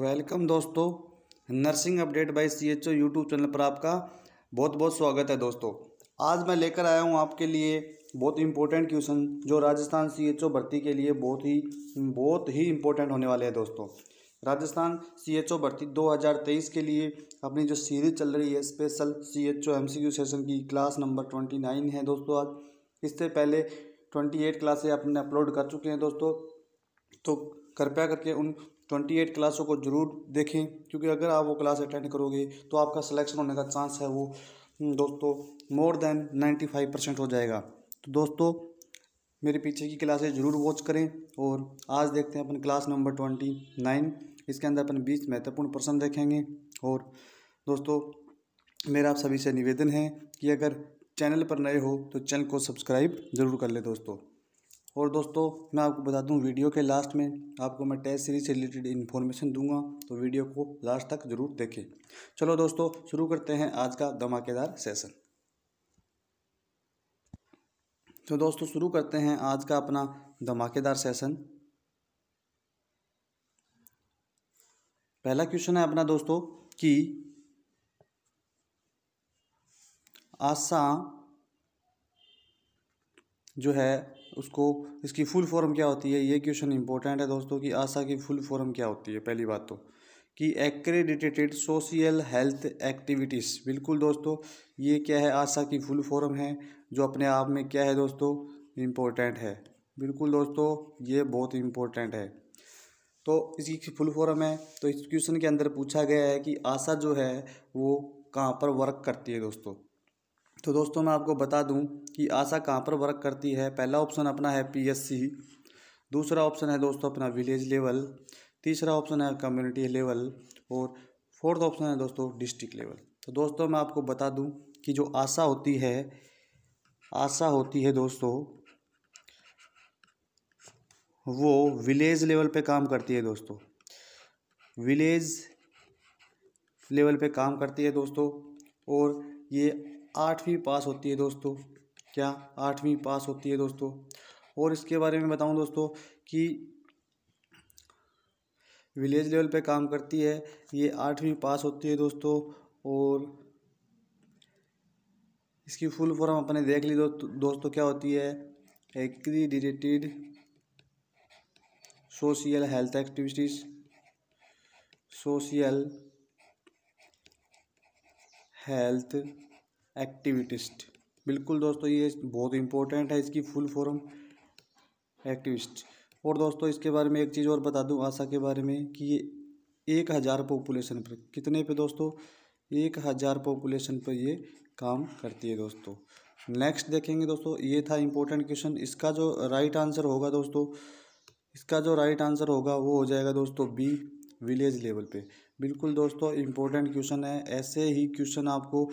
welcome दोस्तों nursing update by C H O YouTube channel पर आपका बहुत बहुत स्वागत है दोस्तों आज मैं लेकर आया हूँ आपके लिए बहुत इंपॉर्टेंट क्वेश्चन जो राजस्थान सी एच ओ भर्ती के लिए बहुत ही बहुत ही इंपॉर्टेंट होने वाले हैं दोस्तों राजस्थान सी एच ओ भर्ती 2023 के लिए अपनी जो सीरीज चल रही है special C H O M C Q session की क्लास नंबर ट्वेंटी नाइन है दोस्तों आज इससे पहले ट्वेंटी एट क्लासें अपने अपलोड कर चुके हैं दोस्तों तो कृपया करके उन ट्वेंटी एट क्लासों को ज़रूर देखें क्योंकि अगर आप वो क्लास अटेंड करोगे तो आपका सिलेक्शन होने का चांस है वो हम्म, दोस्तों more than ninety five percent हो जाएगा तो दोस्तों मेरे पीछे की क्लासेज ज़रूर वॉच करें और आज देखते हैं अपन क्लास नंबर ट्वेंटी नाइन इसके अंदर अपन बीस महत्वपूर्ण प्रश्न देखेंगे और दोस्तों मेरा आप सभी से निवेदन है कि अगर चैनल पर नए हो तो चैनल को सब्सक्राइब ज़रूर कर ले दोस्तों और दोस्तों मैं आपको बता दूं वीडियो के लास्ट में आपको मैं टेस्ट सीरीज से रिलेटेड इन्फॉर्मेशन दूंगा तो वीडियो को लास्ट तक ज़रूर देखें चलो दोस्तों शुरू करते हैं आज का धमाकेदार सेशन तो दोस्तों शुरू करते हैं आज का अपना धमाकेदार सेशन पहला क्वेश्चन है अपना दोस्तों कि आसाम जो है उसको इसकी फुल फॉर्म क्या होती है ये क्वेश्चन इंपॉर्टेंट है दोस्तों कि आशा की फुल फॉर्म क्या होती है पहली बात तो कि एक्रेडिटेटेड सोशल हेल्थ एक्टिविटीज़ बिल्कुल दोस्तों ये क्या है आशा की फुल फॉर्म है जो अपने आप में क्या है दोस्तों इम्पोर्टेंट है बिल्कुल दोस्तों ये बहुत इम्पोर्टेंट है तो इसकी फुल फॉर्म है तो इस क्वेश्चन के अंदर पूछा गया है कि आशा जो है वो कहाँ पर वर्क करती है दोस्तों तो दोस्तों मैं आपको बता दूं कि आशा कहाँ पर वर्क करती है पहला ऑप्शन अपना है पीएससी दूसरा ऑप्शन है दोस्तों अपना विलेज लेवल तीसरा ऑप्शन है कम्युनिटी लेवल और फोर्थ ऑप्शन है दोस्तों डिस्ट्रिक्ट लेवल तो दोस्तों मैं आपको बता दूं कि जो आशा होती है आशा होती है दोस्तों वो विलेज लेवल पर काम करती है दोस्तों विलेज लेवल पर काम करती है दोस्तों और ये आठवीं पास होती है दोस्तों क्या आठवीं पास होती है दोस्तों और इसके बारे में बताऊं दोस्तों कि विलेज लेवल पे काम करती है ये आठवीं पास होती है दोस्तों और इसकी फुल फॉर्म अपने देख ली दोस्तों दोस्तों क्या होती है accredited social health activities social health activist बिल्कुल दोस्तों ये बहुत इंपॉर्टेंट है इसकी फुल फॉर्म एक्टिविस्ट और दोस्तों इसके बारे में एक चीज़ और बता दूं आशा के बारे में कि ये एक हज़ार पॉपुलेशन पर कितने पे दोस्तों एक हज़ार पॉपुलेशन पर ये काम करती है दोस्तों नेक्स्ट देखेंगे दोस्तों ये था इम्पोर्टेंट क्वेश्चन इसका जो राइट आंसर होगा दोस्तों इसका जो राइट आंसर होगा वो हो जाएगा दोस्तों बी विलेज लेवल पर बिल्कुल दोस्तों इम्पोर्टेंट क्वेश्चन है ऐसे ही क्वेश्चन आपको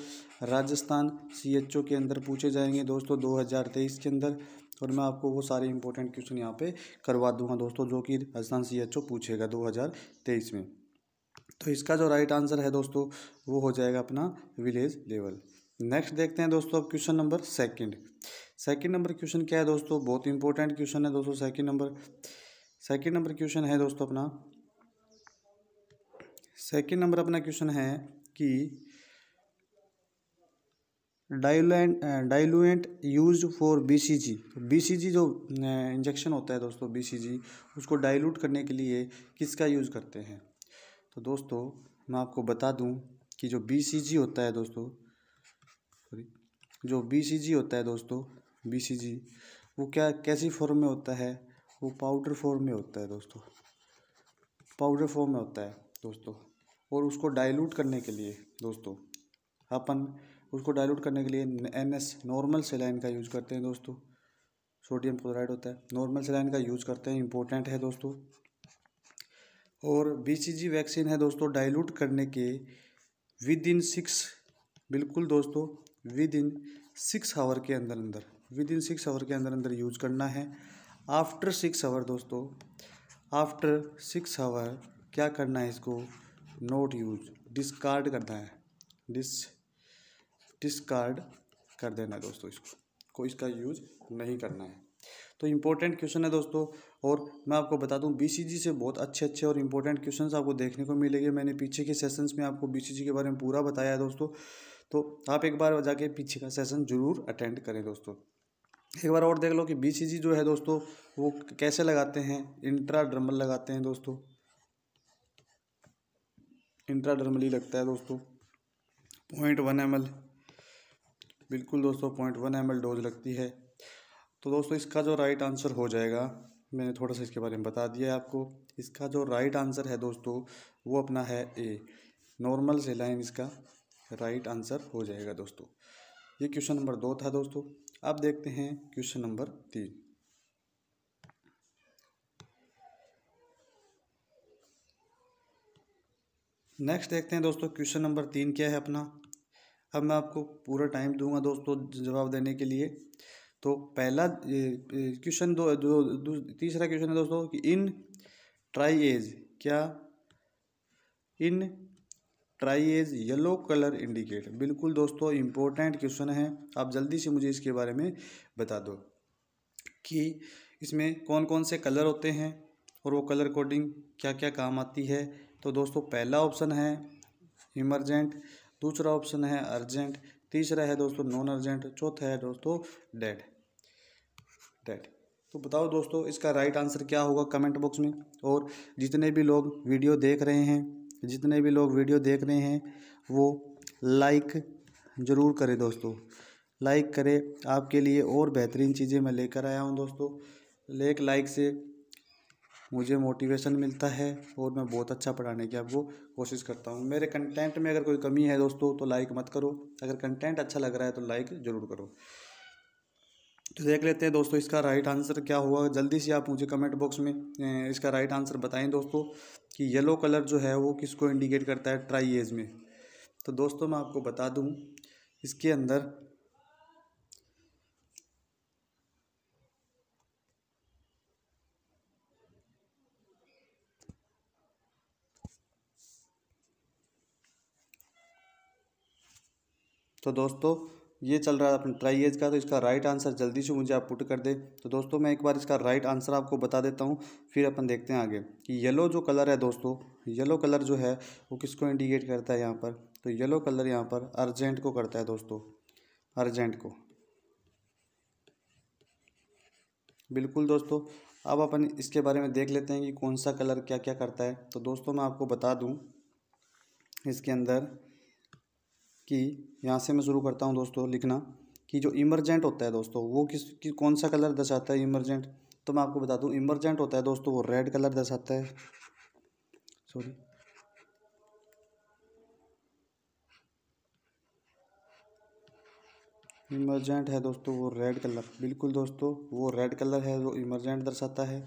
राजस्थान सीएचओ के अंदर पूछे जाएंगे दोस्तों 2023 के अंदर और मैं आपको वो सारे इंपॉर्टेंट क्वेश्चन यहाँ पे करवा दूंगा दोस्तों जो कि राजस्थान सीएचओ पूछेगा 2023 में तो इसका जो राइट आंसर है दोस्तों वो हो जाएगा अपना विलेज लेवल नेक्स्ट देखते हैं दोस्तों अब question number second second number question क्या है दोस्तों बहुत इंपॉर्टेंट क्वेश्चन है दोस्तों second number second number question है दोस्तों अपना सेकेंड नंबर अपना क्वेश्चन है कि diluent diluent use for BCG BCG जो इंजेक्शन होता है दोस्तों बीसीजी उसको डाइल्यूट करने के लिए किसका यूज़ करते हैं तो दोस्तों मैं आपको बता दूं कि जो बीसीजी होता है दोस्तों सॉरी जो बीसीजी होता है दोस्तों बीसीजी वो क्या कैसी फॉर्म में होता है वो पाउडर फॉर्म में होता है दोस्तों पाउडर फॉर्म में होता है दोस्तों और उसको डाइल्यूट करने के लिए दोस्तों अपन उसको डाइल्यूट करने के लिए एन एस नॉर्मल सेलाइन का यूज़ करते हैं दोस्तों सोडियम क्लोराइड होता है नॉर्मल सेलाइन का यूज़ करते हैं इंपॉर्टेंट है दोस्तों और बी वैक्सीन है दोस्तों डाइल्यूट करने के विद इन सिक्स बिल्कुल दोस्तों विद इन सिक्स आवर के अंदर अंदर विद इन सिक्स आवर के अंदर अंदर यूज करना है आफ्टर सिक्स आवर दोस्तों आफ्टर सिक्स आवर क्या करना है इसको नोट यूज डिस्कार्ड करना है डिस डिस्कार्ड कर देना है दोस्तों इसको कोई इसका यूज नहीं करना है तो इम्पोर्टेंट क्वेश्चन है दोस्तों और मैं आपको बता दूं बीसीजी से बहुत अच्छे अच्छे और इम्पोर्टेंट क्वेश्चंस आपको देखने को मिलेंगे मैंने पीछे के सेशंस में आपको बीसीजी के बारे में पूरा बताया है दोस्तों तो आप एक बार जाके पीछे का सेशन जरूर अटेंड करें दोस्तों एक बार और देख लो कि बी जो है दोस्तों वो कैसे लगाते हैं इंट्रा ड्रमल लगाते हैं दोस्तों इंट्राडर्मली लगता है दोस्तों पॉइंट वन एम बिल्कुल दोस्तों पॉइंट वन एम डोज लगती है तो दोस्तों इसका जो राइट आंसर हो जाएगा मैंने थोड़ा सा इसके बारे में बता दिया है आपको इसका जो राइट आंसर है दोस्तों वो अपना है ए नॉर्मल से लाइन इसका राइट आंसर हो जाएगा दोस्तों ये क्वेश्चन नंबर दो था दोस्तों अब देखते हैं क्वेश्चन नंबर तीन नेक्स्ट देखते हैं दोस्तों क्वेश्चन नंबर तीन क्या है अपना अब मैं आपको पूरा टाइम दूंगा दोस्तों जवाब देने के लिए तो पहला क्वेश्चन दो, दो, दो तीसरा क्वेश्चन है दोस्तों कि इन ट्राई एज क्या in triage yellow colour indicate बिल्कुल दोस्तों इम्पोर्टेंट क्वेश्चन है आप जल्दी से मुझे इसके बारे में बता दो कि इसमें कौन कौन से कलर होते हैं और वो कलर कोडिंग क्या क्या काम आती है तो दोस्तों पहला ऑप्शन है इमरजेंट दूसरा ऑप्शन है अर्जेंट तीसरा है दोस्तों नॉन अर्जेंट चौथा है दोस्तों डेड डेड तो बताओ दोस्तों इसका राइट आंसर क्या होगा कमेंट बॉक्स में और जितने भी लोग वीडियो देख रहे हैं जितने भी लोग वीडियो देख रहे हैं वो लाइक ज़रूर करें दोस्तों लाइक करें आपके लिए और बेहतरीन चीज़ें मैं लेकर आया हूँ दोस्तों लेक लाइक से मुझे मोटिवेशन मिलता है और मैं बहुत अच्छा पढ़ाने की आपको कोशिश करता हूँ मेरे कंटेंट में अगर कोई कमी है दोस्तों तो लाइक मत करो अगर कंटेंट अच्छा लग रहा है तो लाइक ज़रूर करो तो देख लेते हैं दोस्तों इसका राइट आंसर क्या हुआ जल्दी से आप मुझे कमेंट बॉक्स में इसका राइट आंसर बताएं दोस्तों कि येलो कलर जो है वो किसको इंडिकेट करता है ट्राई एज में तो दोस्तों मैं आपको बता दूं इसके अंदर तो दोस्तों ये चल रहा है अपने ट्राई एज का तो इसका राइट आंसर जल्दी से मुझे आप पुट कर दे तो दोस्तों मैं एक बार इसका राइट आंसर आपको बता देता हूँ फिर अपन देखते हैं आगे कि येलो जो कलर है दोस्तों येलो कलर जो है वो किसको इंडिकेट करता है यहाँ पर तो येलो कलर यहाँ पर अर्जेंट को करता है दोस्तों अर्जेंट को बिल्कुल दोस्तों अब अपन इसके बारे में देख लेते हैं कि कौन सा कलर क्या क्या करता है तो दोस्तों मैं आपको बता दूँ इसके अंदर कि यहाँ से मैं शुरू करता हूँ दोस्तों लिखना कि जो इमरजेंट होता है दोस्तों वो किस कि कौन सा कलर दर्शाता है इमरजेंट तो मैं आपको बता दूँ इमरजेंट होता है दोस्तों वो रेड कलर दर्शाता है सॉरी इमरजेंट है दोस्तों वो रेड कलर बिल्कुल दोस्तों वो रेड कलर है जो इमरजेंट दर्शाता है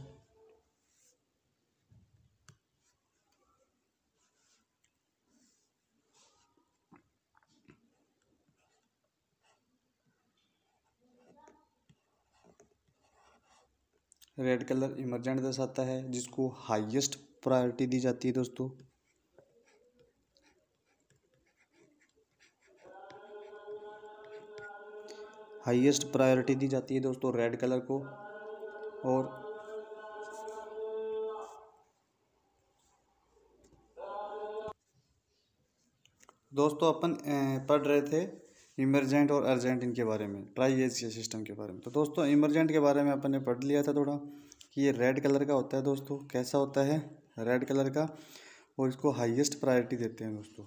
रेड कलर इमरजेंट दर्शाता है जिसको हाईएस्ट प्रायोरिटी दी जाती है दोस्तों हाईएस्ट प्रायोरिटी दी जाती है दोस्तों रेड कलर को और दोस्तों अपन पढ़ रहे थे इमरजेंट और अर्जेंट इनके बारे में ट्राई एज के सिस्टम के बारे में तो दोस्तों इमरजेंट के बारे में अपन ने पढ़ लिया था थोड़ा कि ये रेड कलर का होता है दोस्तों कैसा होता है रेड कलर का और इसको हाईएस्ट प्रायोरिटी देते हैं दोस्तों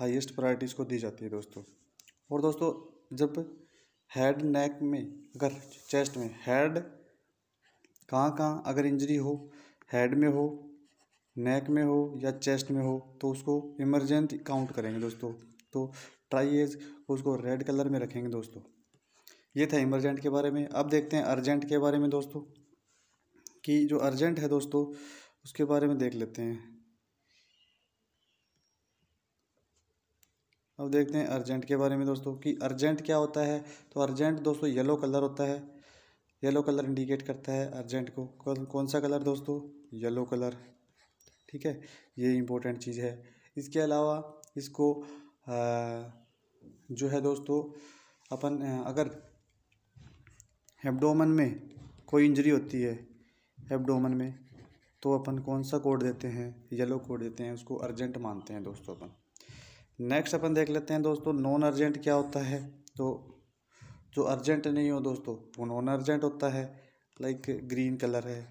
हाईएस्ट प्रायोरिटी इसको दी जाती है दोस्तों और दोस्तों जब हेड नेक में अगर चेस्ट में हेड कहाँ कहाँ अगर इंजरी हो हेड में हो नेक में हो या चेस्ट में हो तो उसको इमरजेंट काउंट करेंगे दोस्तों तो ट्राइज उसको रेड कलर में रखेंगे दोस्तों ये था इमरजेंट के बारे में अब देखते हैं अर्जेंट के बारे में दोस्तों कि जो अर्जेंट है दोस्तों उसके बारे में देख लेते हैं अब देखते हैं अर्जेंट के बारे में दोस्तों कि अर्जेंट क्या होता है तो अर्जेंट दोस्तों येलो कलर होता है येलो कलर इंडिकेट करता है अर्जेंट को कौन कौन सा कलर दोस्तों येलो कलर ठीक है ये इम्पोर्टेंट चीज़ है इसके अलावा इसको आ, जो है दोस्तों अपन अगर हेबडोमन में कोई इंजरी होती है हेबडोमन में तो अपन कौन सा कोड देते हैं येलो कोड देते हैं उसको अर्जेंट मानते हैं दोस्तों अपन नेक्स्ट अपन देख लेते हैं दोस्तों नॉन अर्जेंट क्या होता है तो जो अर्जेंट नहीं हो दोस्तों वो नॉन अर्जेंट होता है लाइक ग्रीन कलर है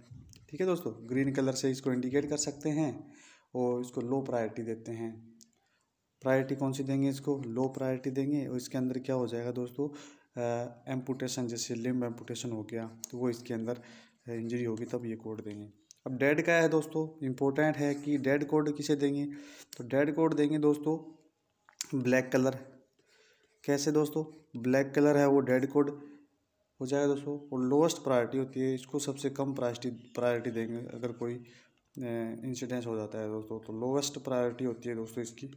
ठीक है दोस्तों ग्रीन कलर से इसको इंडिकेट कर सकते हैं और इसको लो प्रायोरिटी देते हैं प्रायोरिटी कौन सी देंगे इसको लो प्रायोरिटी देंगे और इसके अंदर क्या हो जाएगा दोस्तों एम्पूटेशन जैसे लिम्ब एम्पूटेशन हो गया तो वो इसके अंदर इंजरी होगी तब ये कोड देंगे अब डेड का है दोस्तों इम्पोर्टेंट है कि डेड कोड किसे देंगे तो डेड कोड देंगे दोस्तों ब्लैक कलर कैसे दोस्तों ब्लैक कलर है वो डेड कोड हो जाएगा दोस्तों और लोएस्ट प्रायोरिटी होती है इसको सबसे कम प्रायोरिटी प्रायोरिटी देंगे अगर कोई इंसिडेंस हो जाता है दोस्तों तो लोवेस्ट प्रायोरिटी होती है दोस्तों इसकी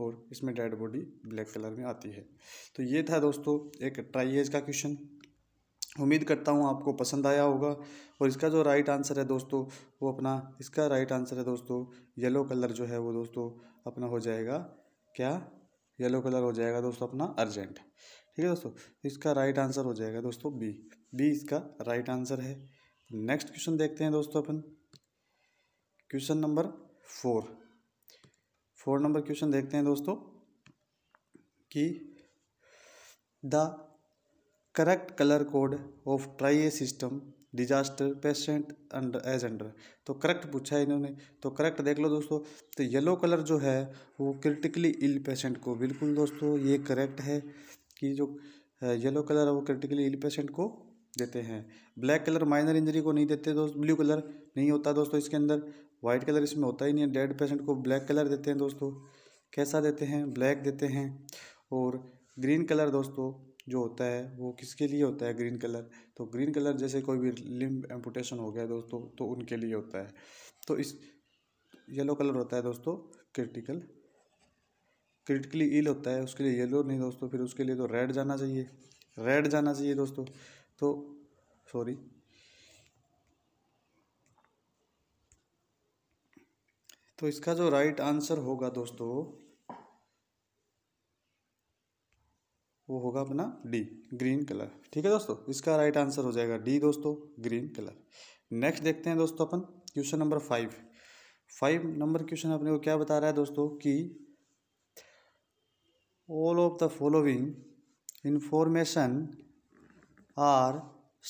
और इसमें डेड बॉडी ब्लैक कलर में आती है तो ये था दोस्तों एक ट्राई एज का क्वेश्चन उम्मीद करता हूँ आपको पसंद आया होगा और इसका जो राइट आंसर है दोस्तों वो अपना इसका राइट आंसर है दोस्तों येलो कलर जो है वो दोस्तों अपना हो जाएगा क्या येलो कलर हो जाएगा दोस्तों अपना अर्जेंट ठीक है दोस्तों इसका राइट आंसर हो जाएगा दोस्तों बी बी इसका राइट आंसर है नेक्स्ट क्वेश्चन देखते हैं दोस्तों अपन question number four four number question देखते हैं दोस्तों कि the correct colour code of triage system disaster patient under age under तो करेक्ट पूछा है इन्होंने तो करेक्ट देख लो दोस्तों तो येलो कलर जो है वो क्रिटिकली इल पेशेंट को बिल्कुल दोस्तों ये करेक्ट है कि जो येलो कलर है वो क्रिटिकली इल पेशेंट को देते हैं ब्लैक कलर माइनर इंजरी को नहीं देते दोस्त ब्लू कलर नहीं होता दोस्तों इसके अंदर वाइट कलर इसमें होता ही नहीं है डेड पेशेंट को ब्लैक कलर देते हैं दोस्तों कैसा देते हैं ब्लैक देते हैं और ग्रीन कलर दोस्तों जो होता है वो किसके लिए होता है ग्रीन कलर तो ग्रीन कलर जैसे कोई भी लिम्ब एम्पूटेशन हो गया दोस्तों तो उनके लिए होता है तो इस येलो कलर होता है दोस्तों क्रिटिकल क्रिटिकली इल होता है उसके लिए येलो नहीं दोस्तों फिर उसके लिए तो रेड जाना चाहिए रेड जाना चाहिए दोस्तों तो सॉरी तो इसका जो राइट आंसर होगा दोस्तों वो होगा अपना डी ग्रीन कलर ठीक है दोस्तों इसका राइट आंसर हो जाएगा डी दोस्तों ग्रीन कलर नेक्स्ट देखते हैं दोस्तों अपन question number five five number question अपने को क्या बता रहा है दोस्तों कि all of the following information are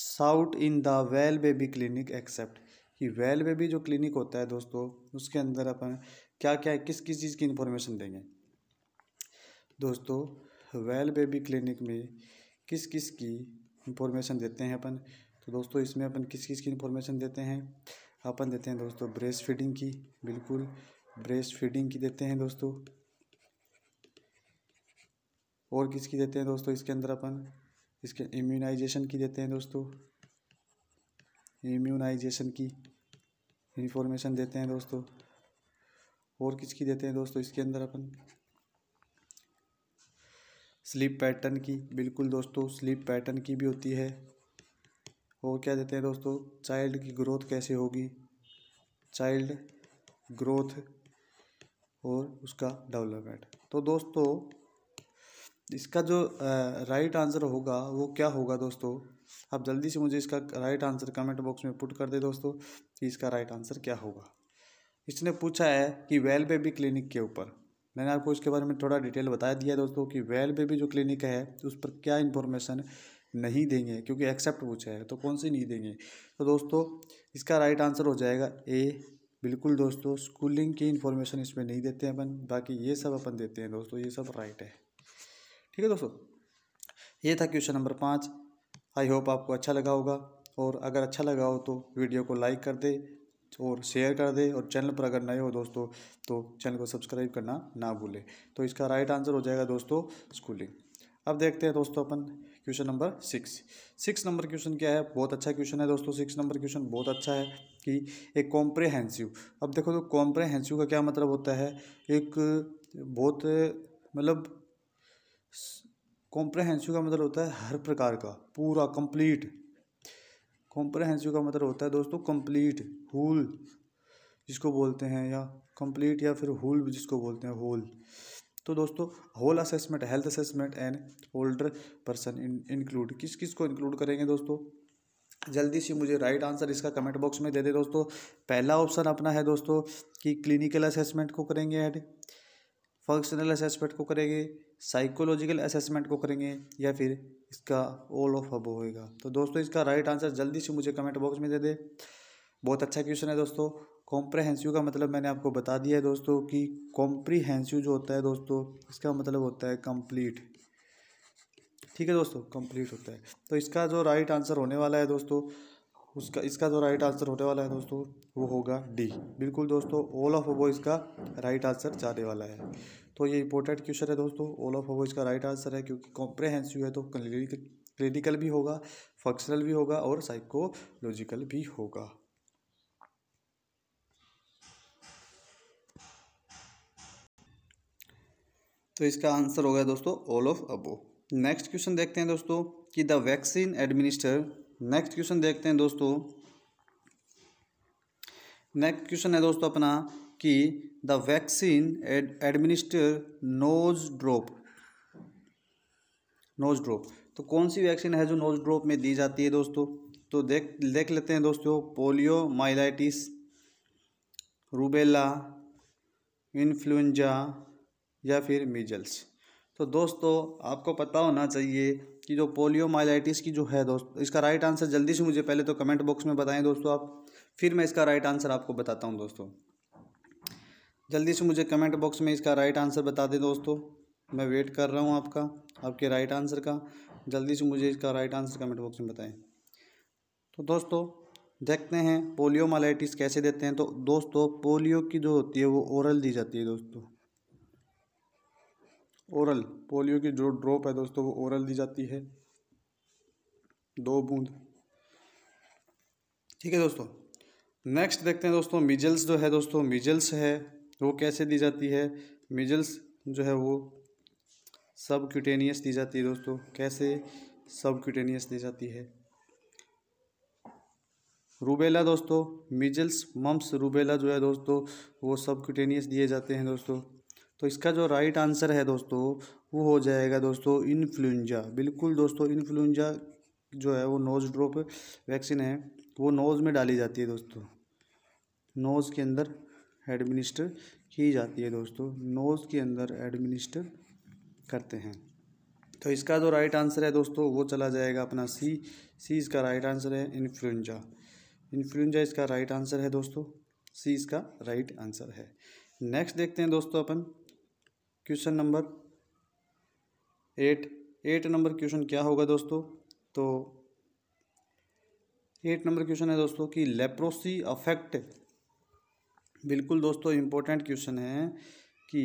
sought in the well baby clinic except कि वेल में भी जो क्लिनिक होता है दोस्तों उसके अंदर अपन क्या क्या किस किस चीज़ की इन्फॉर्मेशन देंगे दोस्तों वेल बेबी क्लिनिक में किस किस की इंफॉर्मेशन देते हैं अपन तो दोस्तों इसमें अपन किस किस की इंफॉर्मेशन देते हैं अपन देते हैं दोस्तों ब्रेस्ट फीडिंग की बिल्कुल ब्रेस्ट फीडिंग की देते हैं दोस्तों और किसकी देते हैं दोस्तों इसके अंदर अपन इसके इम्यूनाइजेशन की देते हैं दोस्तों इम्यूनाइजेशन की इन्फॉर्मेशन देते हैं दोस्तों और किसकी देते हैं दोस्तों इसके अंदर अपन स्लीप पैटर्न की बिल्कुल दोस्तों स्लीप पैटर्न की भी होती है और क्या देते हैं दोस्तों चाइल्ड की ग्रोथ कैसे होगी चाइल्ड ग्रोथ और उसका डेवलपमेंट तो दोस्तों इसका जो राइट आंसर होगा वो क्या होगा दोस्तों आप जल्दी से मुझे इसका राइट आंसर कमेंट बॉक्स में पुट कर दे दोस्तों कि इसका राइट आंसर क्या होगा इसने पूछा है कि वेल बेबी क्लिनिक के ऊपर मैंने आपको इसके बारे में थोड़ा डिटेल बता दिया है दोस्तों कि वेल बेबी जो क्लिनिक है उस पर क्या इन्फॉर्मेशन नहीं देंगे क्योंकि एक्सेप्ट पूछा है तो कौन सी नहीं देंगे तो दोस्तों इसका राइट आंसर हो जाएगा ए बिल्कुल दोस्तों स्कूलिंग की इन्फॉर्मेशन इसमें नहीं देते हैं अपन बाकी ये सब अपन देते हैं दोस्तों ये सब राइट है ठीक है दोस्तों ये था क्वेश्चन नंबर पाँच आई होप आपको अच्छा लगा होगा और अगर अच्छा लगा हो तो वीडियो को लाइक कर दे और शेयर कर दे और चैनल पर अगर नए हो दोस्तों तो चैनल को सब्सक्राइब करना ना भूलें तो इसका राइट आंसर हो जाएगा दोस्तों स्कूलिंग अब देखते हैं दोस्तों अपन question number six six number question क्या है बहुत अच्छा क्वेश्चन है दोस्तों सिक्स नंबर क्वेश्चन बहुत अच्छा है कि एक कॉम्प्रेहेंसिव अब देखो तो कॉम्प्रेहेंसिव का क्या मतलब होता है एक बहुत मतलब कॉम्प्रेहेंसिव का मतलब होता है हर प्रकार का पूरा कंप्लीट कॉम्प्रहेंसिव का मतलब होता है दोस्तों कंप्लीट होल जिसको बोलते हैं या कंप्लीट या फिर होल जिसको बोलते हैं होल तो दोस्तों whole assessment health assessment and older person include किस किस को इंक्लूड करेंगे दोस्तों जल्दी से मुझे राइट आंसर इसका कमेंट बॉक्स में दे दे दोस्तों पहला ऑप्शन अपना है दोस्तों कि क्लिनिकल असेसमेंट को करेंगे ऐड फंक्शनल असेसमेंट को करेंगे साइकोलॉजिकल असेसमेंट को करेंगे या फिर इसका ऑल ऑफ अब होएगा तो दोस्तों इसका राइट आंसर जल्दी से मुझे कमेंट बॉक्स में दे दे बहुत अच्छा क्वेश्चन है दोस्तों कॉम्प्रहेंसिव का मतलब मैंने आपको बता दिया है दोस्तों कि कॉम्प्रीहेंसिव जो होता है दोस्तों इसका मतलब होता है कंप्लीट ठीक है दोस्तों कंप्लीट होता है तो इसका जो राइट आंसर होने वाला है दोस्तों उसका इसका जो राइट आंसर होने वाला है दोस्तों वो होगा डी बिल्कुल दोस्तों ऑल ऑफ वो इसका राइट आंसर जाने वाला है तो ये इंपॉर्टेंट क्वेश्चन है दोस्तों ऑल ऑफ अबो इसका राइट आंसर है क्योंकि कॉम्प्रेहेंसिव है तो क्लिनिकल भी होगा फंक्शनल भी होगा और साइकोलॉजिकल भी होगा तो इसका आंसर हो गया दोस्तों all of above next question देखते हैं दोस्तों कि the vaccine administer next question देखते हैं दोस्तों नेक्स्ट क्वेश्चन है दोस्तों अपना कि the vaccine administer nose drop nose drop तो कौन सी वैक्सीन है जो नोज ड्रॉप में दी जाती है दोस्तों तो देख देख लेते हैं दोस्तों पोलियो माइलाइटिस रूबेला इन्फ्लुएंजा या फिर मीजल्स तो दोस्तों आपको पता होना चाहिए कि जो पोलियो माइलाइटिस की जो है दोस्तों इसका राइट आंसर जल्दी से मुझे पहले तो कमेंट बॉक्स में बताएं दोस्तों आप फिर मैं इसका राइट आंसर आपको बताता हूँ दोस्तों जल्दी से मुझे कमेंट बॉक्स में इसका राइट आंसर बता दें दोस्तों मैं वेट कर रहा हूँ आपका आपके राइट आंसर का जल्दी से मुझे इसका राइट आंसर कमेंट बॉक्स में बताएं तो दोस्तों देखते हैं पोलियो मालाइटिस कैसे देते हैं तो दोस्तों पोलियो की जो होती है वो ओरल दी जाती है दोस्तों ओरल पोलियो की जो ड्रॉप है दोस्तों वो ओरल दी जाती है दो बूंद ठीक है दोस्तों नेक्स्ट देखते हैं दोस्तों मिजल्स जो है दोस्तों मिजल्स है वो कैसे दी जाती है मिजल्स जो है वो सब क्यूटेनियस दी जाती है दोस्तों कैसे सब क्यूटेनियस दी जाती है रूबेला दोस्तों मिजल्स मम्स रूबेला जो है दोस्तों वो सब क्यूटेनियस दिए जाते हैं दोस्तों तो इसका जो राइट आंसर है दोस्तों वो हो जाएगा दोस्तों इन्फ्लुंजा बिल्कुल दोस्तों इन्फ्लुंजा जो है वो नोज़ ड्रॉप वैक्सीन है वो नोज़ में डाली जाती है दोस्तों नोज़ के अंदर एडमिनिस्टर की जाती है दोस्तों नोज़ के अंदर एडमिनिस्टर करते हैं तो इसका जो राइट आंसर है दोस्तों वो चला जाएगा अपना सी सी इसका राइट आंसर है इन्फ्लुंजा इन्फ्लुंजा इसका राइट आंसर है दोस्तों सी इसका राइट आंसर है नेक्स्ट देखते हैं दोस्तों अपन question number eight eight number question क्या होगा दोस्तों तो एट नंबर क्वेश्चन है दोस्तों कि लेप्रोसी अफेक्ट बिल्कुल दोस्तों इम्पोर्टेंट क्वेश्चन है कि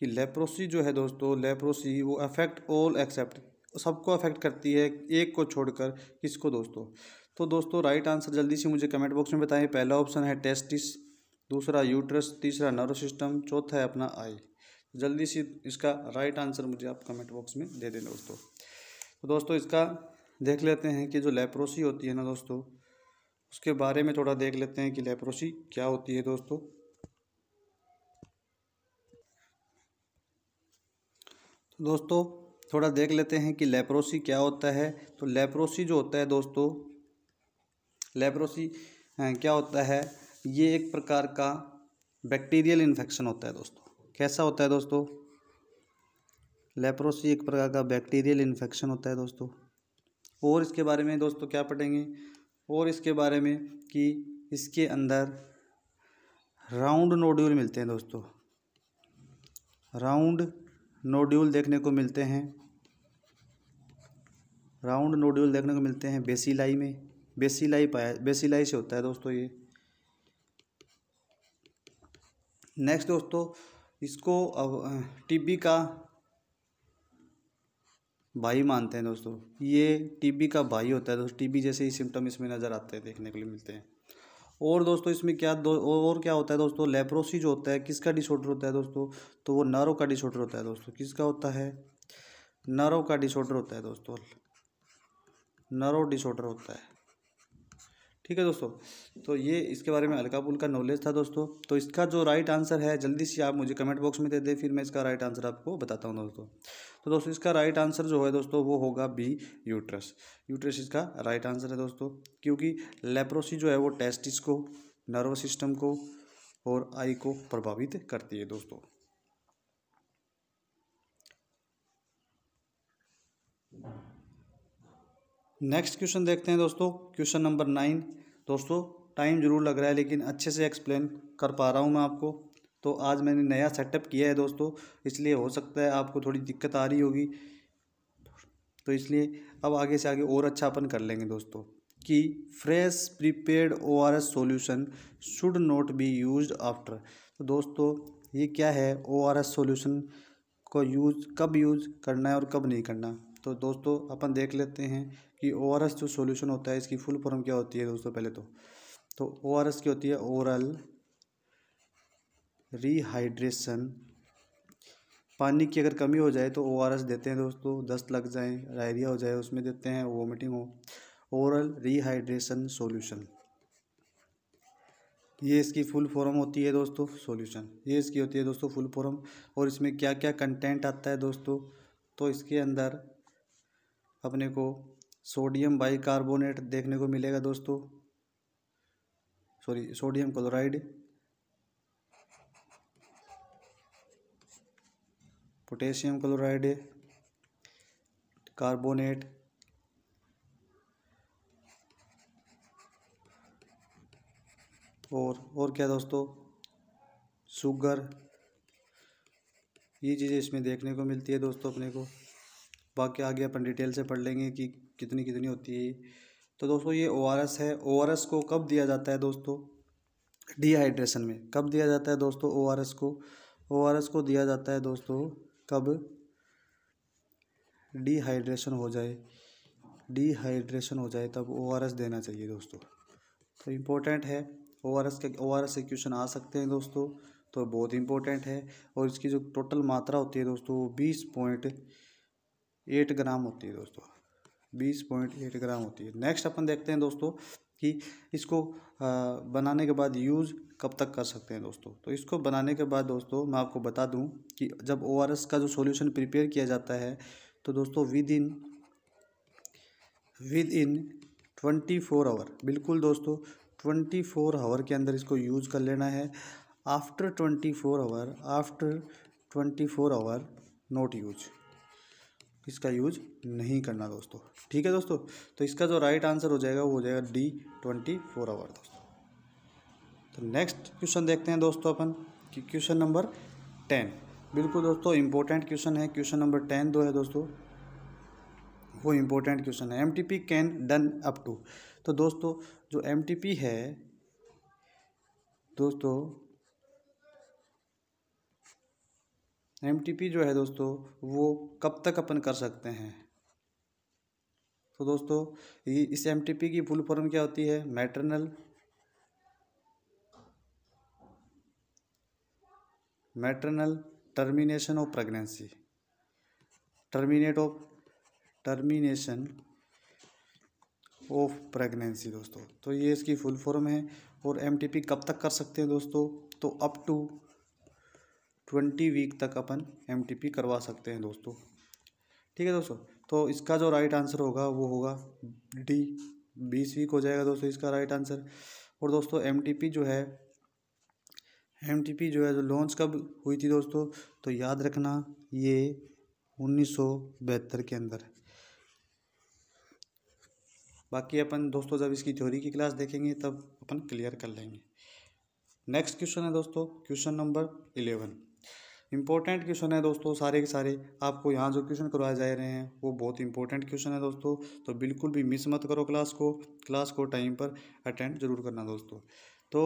कि लेप्रोसी जो है दोस्तों लेप्रोसी वो अफेक्ट ऑल एक्सेप्ट सबको अफेक्ट करती है एक को छोड़कर किसको दोस्तों तो दोस्तों राइट आंसर जल्दी से मुझे कमेंट बॉक्स में बताएं पहला ऑप्शन है टेस्टिस दूसरा यूट्रस तीसरा नर्व सिस्टम चौथा है अपना आई जल्दी से इसका राइट आंसर मुझे आप कमेंट बॉक्स में दे दें दोस्तों तो दोस्तों इसका देख लेते हैं कि जो लेप्रोसी होती है ना दोस्तों उसके बारे में थोड़ा देख लेते हैं कि लेप्रोसी क्या होती है दोस्तों तो दोस्तों थोड़ा देख लेते हैं कि लेप्रोसी क्या होता है तो लेप्रोसी जो होता है दोस्तों लेप्रोसी क्या होता है ये एक प्रकार का बैक्टीरियल इन्फेक्शन होता है दोस्तों कैसा होता है दोस्तों लेप्रोसी एक प्रकार का बैक्टीरियल इन्फेक्शन होता है दोस्तों और इसके बारे में दोस्तों क्या पढ़ेंगे और इसके बारे में कि इसके अंदर राउंड नोड्यूल मिलते हैं दोस्तों राउंड नोड्यूल देखने को मिलते हैं राउंड नोड्यूल देखने को मिलते हैं बेसिलाई में बेसिलाई पाया बेसिलाई से होता है दोस्तों ये नेक्स्ट दोस्तों इसको अब टिब्बी का भाई मानते हैं दोस्तों ये टीबी का भाई होता है दोस्तों टीबी जैसे ही सिम्टम इसमें नज़र आते हैं देखने के लिए मिलते हैं और दोस्तों इसमें क्या दो और क्या होता है दोस्तों लेप्रोसी जो होता है किसका डिसऑर्डर होता है दोस्तों तो वो नर्व का डिसऑर्डर होता है दोस्तों किसका होता है नर्व का डिसऑर्डर होता है दोस्तों नर्व डिसऑर्डर होता है ठीक है दोस्तों तो ये इसके बारे में हल्का पुल्का नॉलेज था दोस्तों तो इसका जो राइट आंसर है जल्दी से आप मुझे कमेंट बॉक्स में दे दें फिर मैं इसका राइट आंसर आपको बताता हूँ दोस्तों तो दोस्तों इसका राइट आंसर जो है दोस्तों वो होगा बी यूट्रस यूट्रस इसका राइट आंसर है दोस्तों क्योंकि लेप्रोसी जो है वो टेस्टिस को नर्वस सिस्टम को और आई को प्रभावित करती है दोस्तों नेक्स्ट क्वेश्चन देखते हैं दोस्तों क्वेश्चन नंबर नाइन दोस्तों टाइम जरूर लग रहा है लेकिन अच्छे से एक्सप्लेन कर पा रहा हूँ मैं आपको तो आज मैंने नया सेटअप किया है दोस्तों इसलिए हो सकता है आपको थोड़ी दिक्कत आ रही होगी तो इसलिए अब आगे से आगे और अच्छा अपन कर लेंगे दोस्तों कि fresh prepared O R S solution should not be use after तो दोस्तों ये क्या है ओ आर एस सोल्यूशन को यूज़ कब यूज़ करना है और कब नहीं करना तो दोस्तों अपन देख लेते हैं कि ओ आर एस जो सोल्यूशन होता है इसकी फुल फॉर्म क्या होती है दोस्तों पहले तो तो ओ आर एस की होती है ओरल रिहाइड्रेशन पानी की अगर कमी हो जाए तो ओ देते हैं दोस्तों दस्त लग जाए डायरिया हो जाए उसमें देते हैं वोमिटिंग हो ओरल रिहाइड्रेशन सॉल्यूशन ये इसकी फुल फॉर्म होती है दोस्तों सॉल्यूशन ये इसकी होती है दोस्तों फुल फॉर्म और इसमें क्या क्या कंटेंट आता है दोस्तों तो इसके अंदर अपने को सोडियम बाई देखने को मिलेगा दोस्तों sorry sodium chloride potassium chloride carbonate और और क्या दोस्तों शुगर ये चीज़ें इसमें देखने को मिलती है दोस्तों अपने को बाकी आगे अपन डिटेल से पढ़ लेंगे कि कितनी कितनी होती है तो दोस्तों ये ओ है ओ को कब दिया जाता है दोस्तों डिहाइड्रेशन में कब दिया जाता है दोस्तों ओ को ओ को दिया जाता है दोस्तों कब डिहाइड्रेशन हो जाए डिहाइड्रेशन हो जाए तब ओ आर एस देना चाहिए दोस्तों तो इम्पोर्टेंट है ओ आर एस के ओ आर एस से क्वेश्चन आ सकते हैं दोस्तों तो बहुत इम्पोर्टेंट है और इसकी जो टोटल मात्रा होती है दोस्तों वो बीस पॉइंट एट ग्राम होती है दोस्तों बीस पॉइंट एट ग्राम होती है नेक्स्ट अपन देखते हैं दोस्तों कि इसको बनाने के बाद यूज़ कब तक कर सकते हैं दोस्तों तो इसको बनाने के बाद दोस्तों मैं आपको बता दूं कि जब ओ का जो सॉल्यूशन प्रिपेयर किया जाता है तो दोस्तों within within twenty four hour बिल्कुल दोस्तों ट्वेंटी फोर आवर के अंदर इसको यूज़ कर लेना है after twenty four hour after twenty four hour not use इसका यूज नहीं करना दोस्तों ठीक है दोस्तों तो इसका जो राइट आंसर हो जाएगा वो हो जाएगा डी ट्वेंटी फोर आवर दोस्तों तो नेक्स्ट क्वेश्चन देखते हैं दोस्तों अपन कि क्वेश्चन नंबर टेन बिल्कुल दोस्तों इंपॉर्टेंट क्वेश्चन है क्वेश्चन नंबर टेन दो है दोस्तों वो इम्पोर्टेंट क्वेश्चन है M T P can done up to तो दोस्तों जो एम टी पी है दोस्तों एम जो है दोस्तों वो कब तक अपन कर सकते हैं तो दोस्तों इस एम की फुल फॉर्म क्या होती है maternal maternal termination of pregnancy terminate of termination of pregnancy दोस्तों तो ये इसकी फुल फॉर्म है और एम कब तक कर सकते हैं दोस्तों तो अप टू ट्वेंटी वीक तक अपन एम करवा सकते हैं दोस्तों ठीक है दोस्तों तो इसका जो राइट आंसर होगा वो होगा डी बीस वीक हो जाएगा दोस्तों इसका राइट आंसर और दोस्तों एम जो है एम जो है जो लॉन्च कब हुई थी दोस्तों तो याद रखना ये उन्नीस के अंदर बाकी अपन दोस्तों जब इसकी थ्योरी की क्लास देखेंगे तब अपन क्लियर कर लेंगे नेक्स्ट क्वेश्चन है दोस्तों question number eleven important question है दोस्तों सारे के सारे आपको यहाँ जो क्वेश्चन करवाए जा रहे हैं वो बहुत इंपॉर्टेंट क्वेश्चन है दोस्तों तो बिल्कुल भी मिस मत करो क्लास को क्लास को टाइम पर अटेंड जरूर करना दोस्तों तो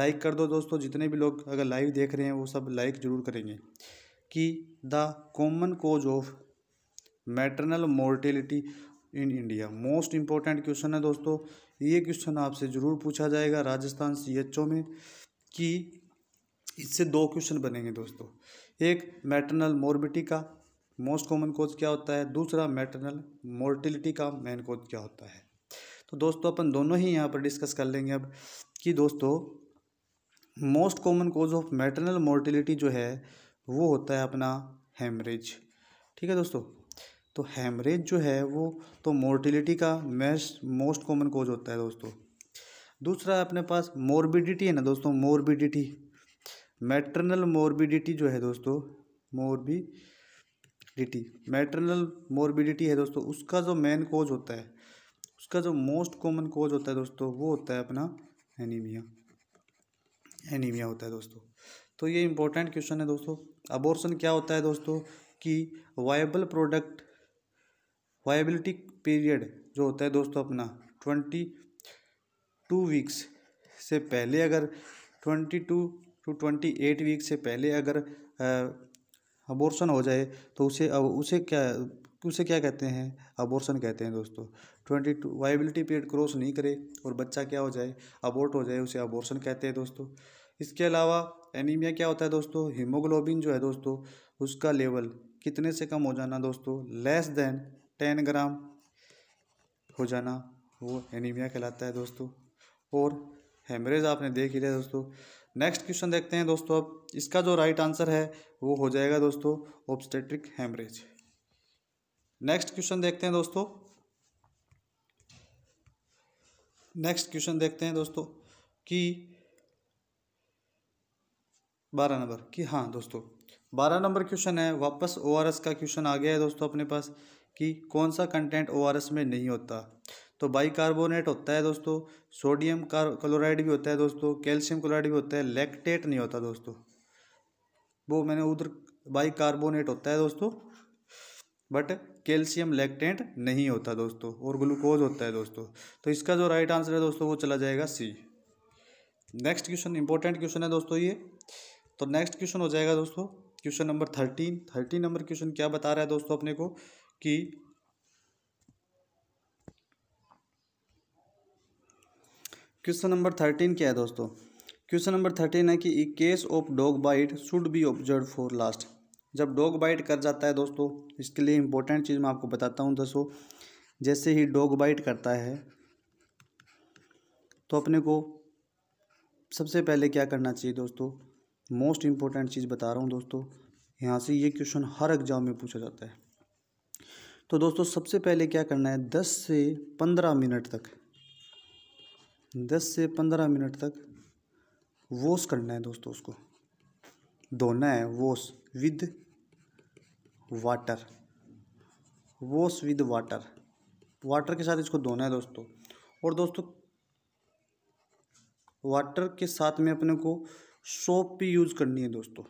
लाइक कर दो दोस्तों जितने भी लोग अगर लाइव देख रहे हैं वो सब लाइक जरूर करेंगे कि the common cause of maternal mortality in India most important question है दोस्तों ये क्वेश्चन आपसे ज़रूर पूछा जाएगा राजस्थान सी में कि इससे दो क्वेश्चन बनेंगे दोस्तों एक मैटरनल मोरबिटी का मोस्ट कॉमन कोज क्या होता है दूसरा मैटरनल मोर्टिलिटी का मेन कोज क्या होता है तो दोस्तों अपन दोनों ही यहाँ पर डिस्कस कर लेंगे अब कि दोस्तों most common cause of maternal mortality जो है वो होता है अपना हेमरेज ठीक है दोस्तों तो हेमरेज जो है वो तो मोर्टिलिटी का मेस्ट मोस्ट कॉमन कोज होता है दोस्तों दूसरा अपने पास मोरबिडिटी है ना दोस्तों मोरबिडिटी मैटरनल मोरबिडिटी जो है दोस्तों मोरबिडिटी मैटरनल मोरबिडिटी है दोस्तों उसका जो मेन कोज होता है उसका जो मोस्ट कॉमन कोज होता है दोस्तों वो होता है अपना एनीमिया एनीमिया होता है दोस्तों तो ये इंपॉर्टेंट क्वेश्चन है दोस्तों अबॉर्शन क्या होता है दोस्तों कि वायबल प्रोडक्ट वायबिलिटी पीरियड जो होता है दोस्तों अपना ट्वेंटी टू वीक्स से पहले अगर twenty two to twenty eight week से पहले अगर अबोर्सन हो जाए तो उसे अब उसे क्या उसे क्या कहते हैं अबोर्सन कहते हैं दोस्तों twenty two viability period cross नहीं करे और बच्चा क्या हो जाए अबोर्ट हो जाए उसे अबोर्सन कहते हैं दोस्तों इसके अलावा एनीमिया क्या होता है दोस्तों हीमोग्लोबिन जो है दोस्तों उसका लेवल कितने से कम हो जाना दोस्तों लेस देन टेन ग्राम हो जाना वो एनीमिया कहलाता है दोस्तों और हेमरेज आपने देख ही लिया दोस्तों नेक्स्ट क्वेश्चन देखते हैं दोस्तों अब इसका जो राइट आंसर है वो हो जाएगा दोस्तों ऑब्स्टेट्रिक हेमरेज नेक्स्ट क्वेश्चन देखते हैं दोस्तों नेक्स्ट क्वेश्चन देखते हैं दोस्तों कि बारह नंबर कि हाँ दोस्तों बारह नंबर क्वेश्चन है वापस ओ का क्वेश्चन आ गया है दोस्तों अपने पास कि कौन सा कंटेंट ओ में नहीं होता तो बाइकार्बोनेट होता है दोस्तों सोडियम क्लोराइड भी होता है दोस्तों कैल्शियम क्लोराइड भी होता है लैक्टेट नहीं होता दोस्तों वो मैंने उधर बाइकार्बोनेट होता है दोस्तों बट कैल्शियम लैक्टेट नहीं होता दोस्तों और ग्लूकोज होता है दोस्तों तो इसका जो राइट आंसर है दोस्तों वो चला जाएगा C next question important question है दोस्तों ये तो नेक्स्ट क्वेश्चन हो जाएगा दोस्तों question number thirteen thirteen number question क्या बता रहा है दोस्तों अपने को कि क्वेश्चन नंबर थर्टीन क्या है दोस्तों क्वेश्चन नंबर थर्टीन है कि in case of dog bite should be observe for last जब डॉग बाइट कर जाता है दोस्तों इसके लिए इंपॉर्टेंट चीज़ मैं आपको बताता हूँ दोस्तों जैसे ही डॉग बाइट करता है तो अपने को सबसे पहले क्या करना चाहिए दोस्तों मोस्ट इम्पोर्टेंट चीज़ बता रहा हूँ दोस्तों यहाँ से ये क्वेश्चन हर एग्जाम में पूछा जाता है तो दोस्तों सबसे पहले क्या करना है दस से पंद्रह मिनट तक दस से पंद्रह मिनट तक वॉश करना है दोस्तों उसको धोना है wash with water wash with water water के साथ इसको धोना है दोस्तों और दोस्तों वाटर के साथ में अपने को सोप भी यूज़ करनी है दोस्तों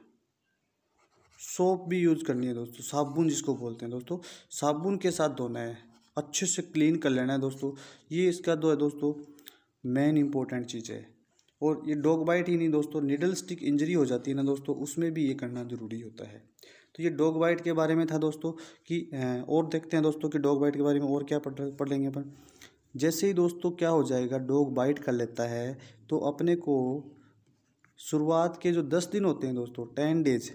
सोप भी यूज़ करनी है दोस्तों साबुन जिसको बोलते हैं दोस्तों साबुन के साथ धोना है अच्छे से क्लीन कर लेना है दोस्तों ये इसका दो है दोस्तों मेन इंपॉर्टेंट चीज़ है और ये डॉग बाइट ही नहीं दोस्तों निडल स्टिक इंजरी हो जाती है ना दोस्तों उसमें भी ये करना ज़रूरी होता है तो ये डॉग बाइट के बारे में था दोस्तों कि और देखते हैं दोस्तों कि डॉग बाइट के बारे में और क्या पढ़ पढ़ लेंगे अपन जैसे ही दोस्तों क्या हो जाएगा डॉग बाइट कर लेता है तो अपने को शुरुआत के जो दस दिन होते हैं दोस्तों ten days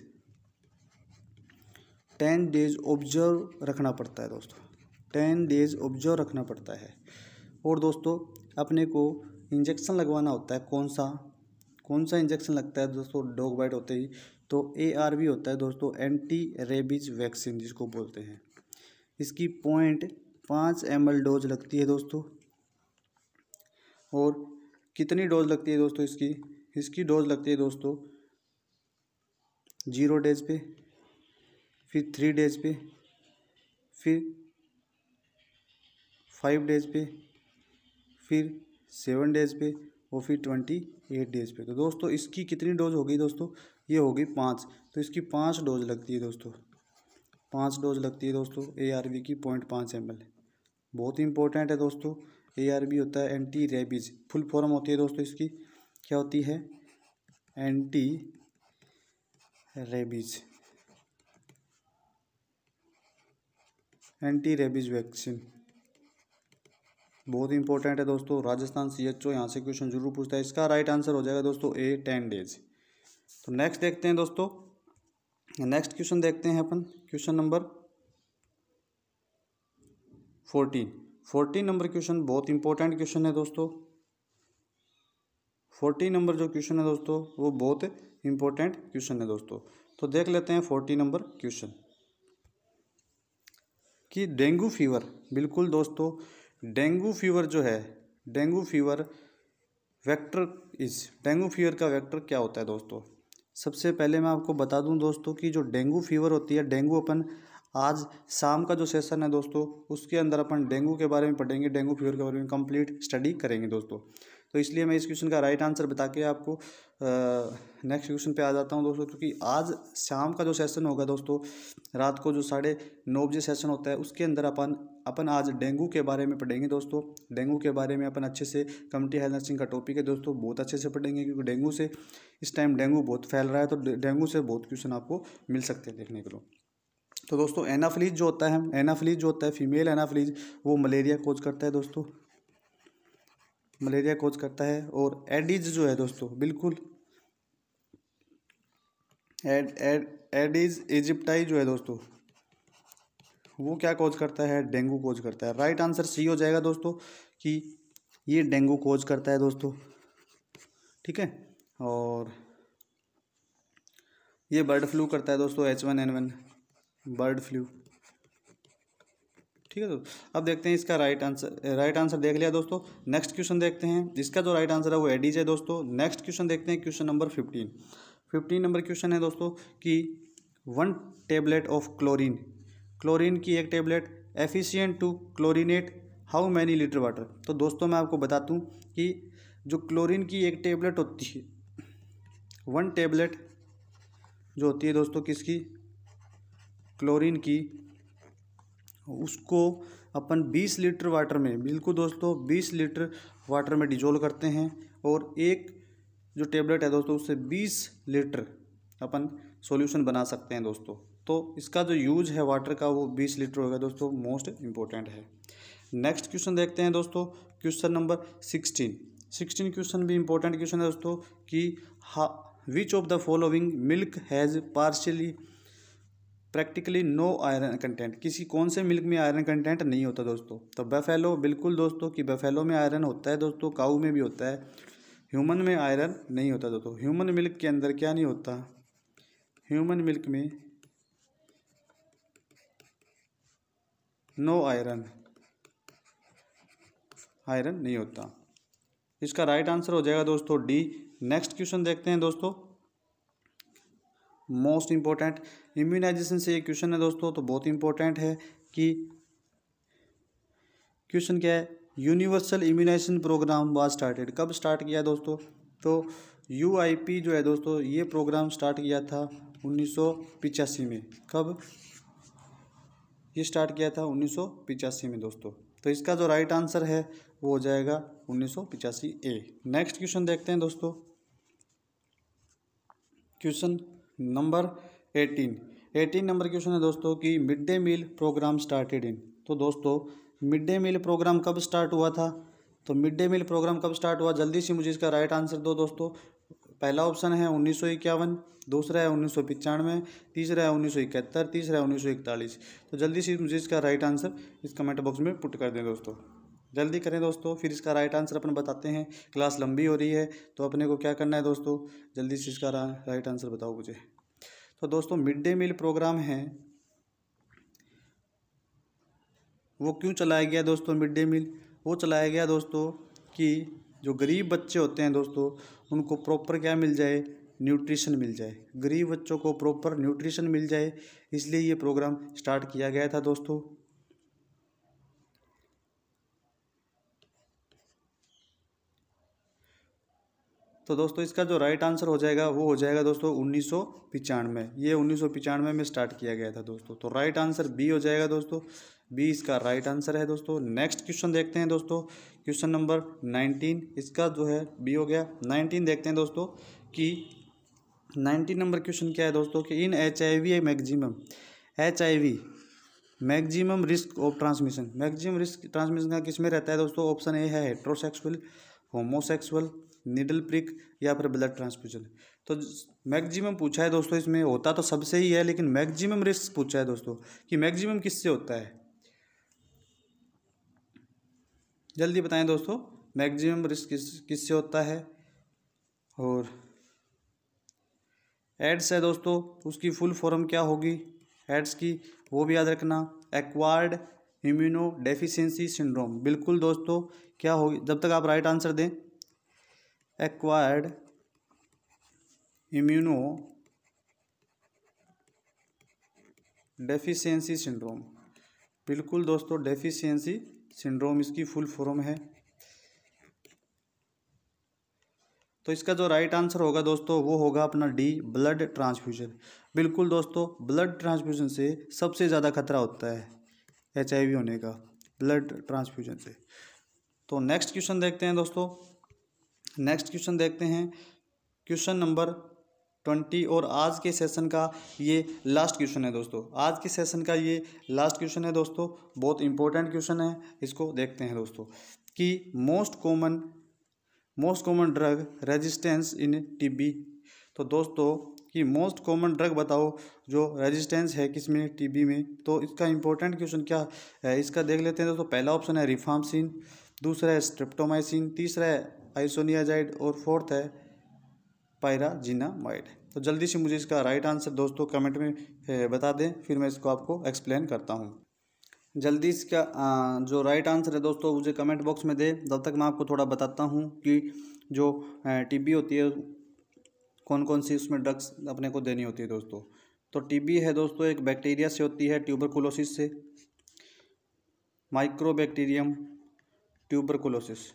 ten days observe रखना पड़ता है दोस्तों टेन डेज ऑब्जर्व रखना पड़ता है और दोस्तों अपने को इंजेक्शन लगवाना होता है कौन सा कौन सा इंजेक्शन लगता है दोस्तों डॉग बाइट होते ही तो ए आर वी होता है दोस्तों एंटी रेबीज वैक्सीन जिसको बोलते हैं इसकी पॉइंट पाँच एम एल डोज लगती है दोस्तों और कितनी डोज लगती है दोस्तों इसकी इसकी डोज लगती है दोस्तों जीरो डेज पे फिर थ्री डेज पे फिर फाइव डेज पे फिर सेवन डेज़ पे और फिर ट्वेंटी एट डेज़ पे तो दोस्तों इसकी कितनी डोज होगी दोस्तों ये होगी पाँच तो इसकी पाँच डोज लगती है दोस्तों पाँच डोज लगती है दोस्तों ए आर वी की पॉइंट पाँच एम एल बहुत इंपॉर्टेंट है दोस्तों ए आर बी होता है एंटी रेबीज फुल फॉर्म होती है दोस्तों इसकी क्या होती है anti rabies anti rabies vaccine बहुत ही इंपॉर्टेंट है दोस्तों राजस्थान सी एच ओ यहाँ से क्वेश्चन जरूर पूछता है इसका राइट आंसर हो जाएगा दोस्तों ए टेन डेज तो नेक्स्ट देखते हैं दोस्तों नेक्स्ट क्वेश्चन देखते हैं अपन question number fourteen fourteen number question बहुत इंपॉर्टेंट क्वेश्चन है दोस्तों फोर्टीन नंबर जो क्वेश्चन है दोस्तों वो बहुत इंपॉर्टेंट क्वेश्चन है दोस्तों तो देख लेते हैं फोर्टीन नंबर क्वेश्चन कि डेंगू फीवर बिल्कुल दोस्तों डेंगू फीवर जो है डेंगू फीवर वेक्टर इस डेंगू फीवर का वेक्टर क्या होता है दोस्तों सबसे पहले मैं आपको बता दूं दोस्तों कि जो डेंगू फीवर होती है डेंगू अपन आज शाम का जो सेशन है दोस्तों उसके अंदर अपन डेंगू के बारे में पढ़ेंगे डेंगू फीवर के बारे में कंप्लीट स्टडी करेंगे दोस्तों तो इसलिए मैं इस क्वेश्चन का राइट आंसर बता के आपको नेक्स्ट क्वेश्चन पे आ जाता हूँ दोस्तों क्योंकि आज शाम का जो सेशन होगा दोस्तों रात को जो साढ़े नौ बजे सेशन होता है उसके अंदर अपन अपन आज डेंगू के बारे में पढ़ेंगे दोस्तों डेंगू के बारे में अपन अच्छे से कम्युनिटी हेल्थ नर्सिंग का टॉपिक है दोस्तों बहुत अच्छे से पढ़ेंगे क्योंकि डेंगू से इस टाइम डेंगू बहुत फैल रहा है तो डेंगू से बहुत क्वेश्चन आपको मिल सकते हैं देखने के लिए तो दोस्तों एनाफ्लीज जो होता है एनाफ्लीज जो होता है फीमेल एनाफ्लीज वो मलेरिया कोज करता है दोस्तों मलेरिया कोज करता है और एडिज जो है दोस्तों बिल्कुल एड एड एडिज इजिप्टाई जो है दोस्तों वो क्या कोज करता है डेंगू कोज करता है राइट आंसर सी हो जाएगा दोस्तों कि ये डेंगू कोज करता है दोस्तों ठीक है और ये बर्ड फ्लू करता है दोस्तों H one N one bird flu ठीक है दोस्तों अब देखते हैं इसका राइट आंसर राइट आंसर देख लिया दोस्तों नेक्स्ट क्वेश्चन देखते हैं इसका जो राइट आंसर है वो एडीज है दोस्तों नेक्स्ट क्वेश्चन देखते हैं question number fifteen fifteen number question है दोस्तों कि one tablet of chlorine chlorine की एक tablet efficient to chlorinate how many litre water तो दोस्तों मैं आपको बता दूँ कि जो क्लोरीन की एक टेबलेट होती है वन टेबलेट जो होती है दोस्तों किसकी क्लोरीन की उसको अपन 20 लीटर वाटर में बिल्कुल दोस्तों 20 लीटर वाटर में डिजोल्व करते हैं और एक जो टेबलेट है दोस्तों उससे 20 लीटर अपन सॉल्यूशन बना सकते हैं दोस्तों तो इसका जो यूज है वाटर का वो 20 लीटर होगा दोस्तों मोस्ट इम्पोर्टेंट है नेक्स्ट क्वेश्चन देखते हैं दोस्तों question number sixteen sixteen question भी इम्पोर्टेंट क्वेश्चन है दोस्तों कि ah which of the following milk has partially practically no iron content किसी कौन से मिल्क में आयरन कंटेंट नहीं होता दोस्तों तो बेफेलो बिल्कुल दोस्तों कि बेफेलो में आयरन होता है दोस्तों काऊ में भी होता है ह्यूमन में आयरन नहीं होता दोस्तों ह्यूमन मिल्क के अंदर क्या नहीं होता ह्यूमन मिल्क में नो आयरन आयरन नहीं होता इसका राइट आंसर हो जाएगा दोस्तों डी नेक्स्ट क्वेश्चन देखते हैं दोस्तों मोस्ट इंपॉर्टेंट इम्यूनाइजेशन से ये क्वेश्चन है दोस्तों तो बहुत इंपॉर्टेंट है कि क्वेश्चन क्या है universal immunization programme was started कब स्टार्ट किया दोस्तों तो यू जो है दोस्तों ये प्रोग्राम स्टार्ट किया था उन्नीस में कब ये स्टार्ट किया था उन्नीस में दोस्तों तो इसका जो राइट आंसर है वो हो जाएगा उन्नीस ए नेक्स्ट क्वेश्चन देखते हैं दोस्तों question number eighteen eighteen number question है दोस्तों कि mid day meal programme started in तो दोस्तों मिड डे मील प्रोग्राम कब स्टार्ट हुआ था तो मिड डे मील प्रोग्राम कब स्टार्ट हुआ जल्दी से मुझे इसका राइट आंसर दो दोस्तों पहला ऑप्शन है उन्नीस सौ इक्यावन दूसरा है उन्नीस सौ पचानवे तीसरा है उन्नीस सौ इकहत्तर तीसरा है उन्नीस सौ इकतालीस तो जल्दी से मुझे इसका राइट आंसर इस कमेंट बॉक्स में पुट कर दें दोस्तों जल्दी करें दोस्तों फिर इसका राइट आंसर अपन बताते हैं क्लास लंबी हो रही है तो अपने को क्या करना है दोस्तों जल्दी से इसका राइट आंसर बताओ मुझे तो दोस्तों मिड डे मील प्रोग्राम है वो क्यों चलाया गया दोस्तों मिड डे मील वो चलाया गया दोस्तों कि जो गरीब बच्चे होते हैं दोस्तों उनको प्रॉपर क्या मिल जाए न्यूट्रिशन मिल जाए गरीब बच्चों को प्रॉपर न्यूट्रिशन मिल जाए इसलिए ये प्रोग्राम स्टार्ट किया गया था दोस्तों तो दोस्तों इसका जो राइट आंसर हो जाएगा वो हो जाएगा दोस्तों उन्नीस सौ पिचानवे ये उन्नीस सौ पिचानवे में स्टार्ट किया गया था दोस्तों तो राइट आंसर बी हो जाएगा दोस्तों बी इसका राइट आंसर है दोस्तों नेक्स्ट क्वेश्चन देखते हैं दोस्तों क्वेश्चन नंबर नाइनटीन इसका जो है बी हो गया नाइनटीन देखते हैं दोस्तों कि नाइनटीन नंबर क्वेश्चन क्या है दोस्तों कि in H I V maximum H I V maximum risk of transmission maximum risk transmission का किस में रहता है दोस्तों ऑप्शन ए है हेट्रोसेक्सुअल होमोसेक्सुअल निडल प्रिक या फिर ब्लड ट्रांसफ्यूजन तो मैक्सिमम पूछा है दोस्तों इसमें होता तो सबसे ही है लेकिन मैक्सिमम रिस्क पूछा है दोस्तों कि मैक्सिमम किससे होता है जल्दी बताएं दोस्तों मैक्सिमम रिस्क किस किससे होता है और एड्स है दोस्तों उसकी फुल फॉर्म क्या होगी एड्स की वो भी याद रखना एक्वायर्ड इम्यूनो डेफिशिएंसी सिंड्रोम बिल्कुल दोस्तों क्या होगी जब तक आप राइट आंसर दें acquired immuno डेफिशिएंसी सिंड्रोम बिल्कुल दोस्तों डेफिशियंसी सिंड्रोम इसकी फुल फॉर्म है तो इसका जो राइट आंसर होगा दोस्तों वो होगा अपना डी ब्लड ट्रांसफ्यूजन बिल्कुल दोस्तों ब्लड ट्रांसफ्यूजन से सबसे ज़्यादा खतरा होता है एच होने का ब्लड ट्रांसफ्यूजन से तो नेक्स्ट क्वेश्चन देखते हैं दोस्तों नेक्स्ट क्वेश्चन देखते हैं क्वेश्चन नंबर ट्वेंटी और आज के सेशन का ये लास्ट क्वेश्चन है दोस्तों आज के सेशन का ये लास्ट क्वेश्चन है दोस्तों बहुत इंपॉर्टेंट क्वेश्चन है इसको देखते हैं दोस्तों कि most common most common drug resistance in TB तो दोस्तों कि मोस्ट कॉमन ड्रग बताओ जो रेजिस्टेंस है किस में टीबी में तो इसका इंपॉर्टेंट क्वेश्चन क्या है इसका देख लेते हैं दोस्तों पहला ऑप्शन है रिफामसिन दूसरा है स्ट्रिप्टोमाइसिन तीसरा है आइसोनियाजाइड और फोर्थ है पायराजीनामाइड तो जल्दी से मुझे इसका राइट आंसर दोस्तों कमेंट में बता दें फिर मैं इसको आपको एक्सप्लेन करता हूँ जल्दी इसका जो राइट आंसर है दोस्तों मुझे कमेंट बॉक्स में दे तब तक मैं आपको थोड़ा बताता हूँ कि जो टीबी होती है कौन कौन सी उसमें ड्रग्स अपने को देनी होती है दोस्तों तो टीबी है दोस्तों एक बैक्टीरिया से होती है ट्यूबरकुलोसिस से माइक्रोबैक्टीरियम ट्यूबरकुलोसिस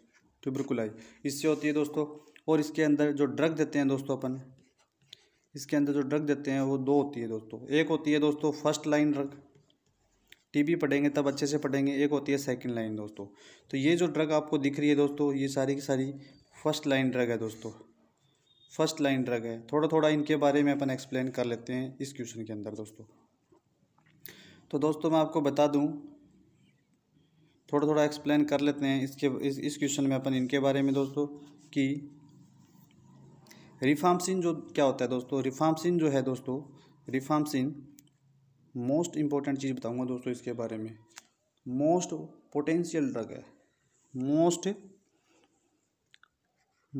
ट्यूबरकुलाई इससे होती है दोस्तों और इसके अंदर जो ड्रग देते हैं दोस्तों अपन इसके अंदर जो ड्रग देते हैं वो दो होती है दोस्तों एक होती है दोस्तों फर्स्ट लाइन ड्रग टीबी पढ़ेंगे तब अच्छे से पढ़ेंगे एक होती है सेकंड लाइन दोस्तों तो ये जो ड्रग आपको दिख रही है दोस्तों ये सारी की सारी फर्स्ट लाइन ड्रग है दोस्तों फर्स्ट लाइन ड्रग है थोड़ा थोड़ा इनके बारे में अपन एक्सप्लेन कर लेते हैं इस क्वेश्चन के अंदर दोस्तों तो दोस्तों मैं आपको बता दूं थोड़ा थोड़ा एक्सप्लेन कर लेते हैं इसके इस क्वेश्चन में अपन इनके बारे में दोस्तों कि रिफामसिन जो क्या होता है दोस्तों रिफामसिन जो है दोस्तों रिफामसिन मोस्ट इम्पोर्टेंट चीज़ बताऊंगा दोस्तों इसके बारे में मोस्ट पोटेंशियल ड्रग है मोस्ट